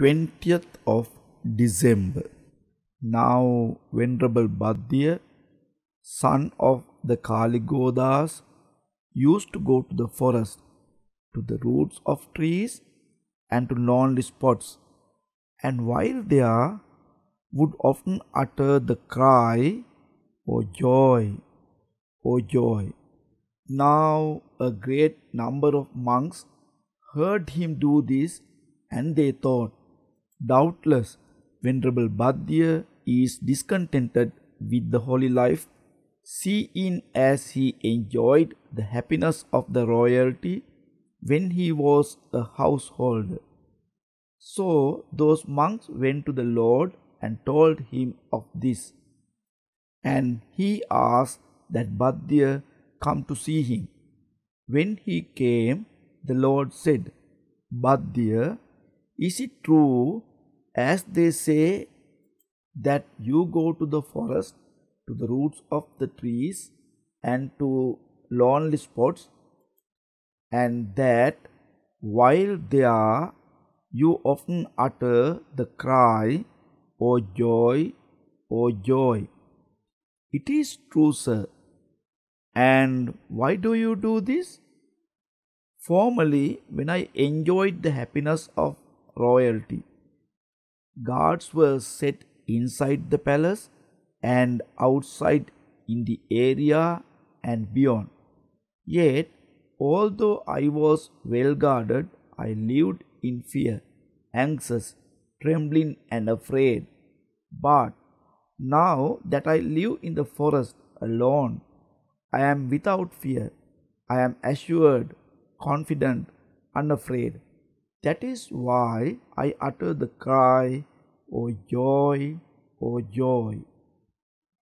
20th of December. Now, Venerable Bhadya, son of the Kaligodas, used to go to the forest, to the roots of trees and to lonely spots, and while there, would often utter the cry, O oh joy, O oh joy. Now a great number of monks heard him do this and they thought, Doubtless, Venerable Bhadya is discontented with the holy life, seeing as he enjoyed the happiness of the royalty when he was a householder. So those monks went to the Lord and told him of this, and he asked that Bhadya come to see him. When he came, the Lord said, Bhadya, is it true, as they say, that you go to the forest, to the roots of the trees, and to lonely spots, and that while there you often utter the cry, O joy, O joy? It is true, sir. And why do you do this? Formerly, when I enjoyed the happiness of royalty. Guards were set inside the palace and outside in the area and beyond. Yet, although I was well guarded, I lived in fear, anxious, trembling, and afraid. But now that I live in the forest alone, I am without fear. I am assured, confident, unafraid. That is why I utter the cry, O joy, O joy.